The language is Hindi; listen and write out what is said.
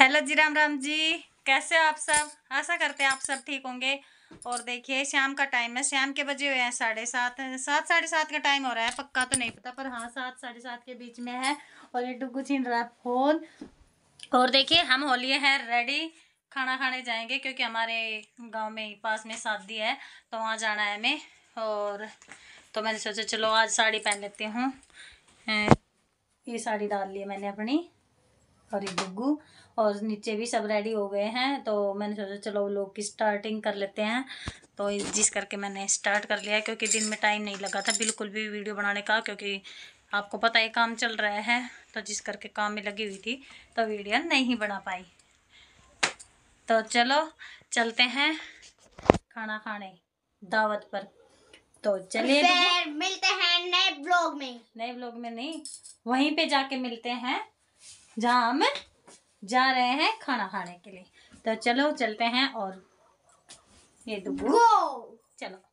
हेलो जी राम राम जी कैसे हो आप सब आशा करते हैं आप सब ठीक होंगे और देखिए शाम का टाइम है शाम के बजे हुए हैं साढ़े सात सात साढ़े सात का टाइम हो रहा है पक्का तो नहीं पता पर हाँ सात साढ़े सात के बीच में है और ये डुगू छीन रहा है फोन और देखिए हम हो लिए हैं रेडी खाना खाने जाएंगे क्योंकि हमारे गाँव में पास में शादी है तो वहाँ जाना है हमें और तो मैंने सोचा चलो आज साड़ी पहन लेती हूँ ये साड़ी डाल ली मैंने अपनी और ये गुग्गू और नीचे भी सब रेडी हो गए हैं तो मैंने सोचा चलो लोग की स्टार्टिंग कर लेते हैं तो जिस करके मैंने स्टार्ट कर लिया क्योंकि दिन में टाइम नहीं लगा था बिल्कुल भी वीडियो बनाने का क्योंकि आपको पता है काम चल रहा है तो जिस करके काम में लगी हुई थी तो वीडियो नहीं बना पाई तो चलो चलते हैं खाना खाने दावत पर तो चलिए मिलते हैं नए ब्लॉग में नए ब्लॉग में नहीं वहीं पे जाके मिलते हैं जहाँ हम जा रहे हैं खाना खाने के लिए तो चलो चलते हैं और ये दुबू चलो